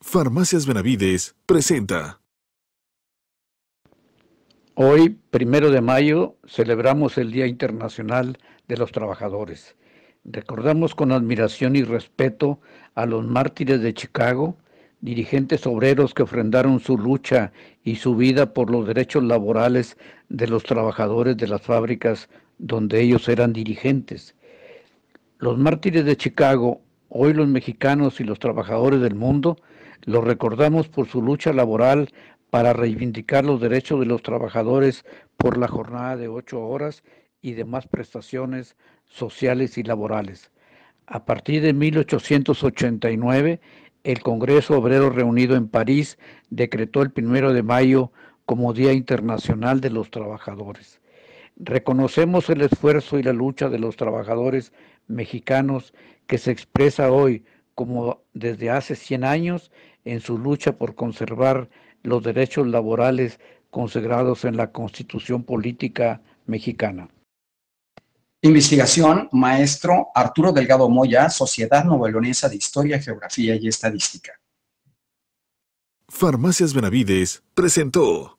Farmacias Benavides presenta. Hoy, primero de mayo, celebramos el Día Internacional de los Trabajadores. Recordamos con admiración y respeto a los mártires de Chicago, dirigentes obreros que ofrendaron su lucha y su vida por los derechos laborales de los trabajadores de las fábricas donde ellos eran dirigentes. Los mártires de Chicago Hoy los mexicanos y los trabajadores del mundo los recordamos por su lucha laboral para reivindicar los derechos de los trabajadores por la jornada de ocho horas y demás prestaciones sociales y laborales. A partir de 1889, el Congreso Obrero reunido en París decretó el primero de mayo como Día Internacional de los Trabajadores. Reconocemos el esfuerzo y la lucha de los trabajadores mexicanos que se expresa hoy como desde hace 100 años en su lucha por conservar los derechos laborales consagrados en la Constitución Política Mexicana. Investigación, maestro Arturo Delgado Moya, Sociedad Novelonesa de Historia, Geografía y Estadística. Farmacias Benavides presentó.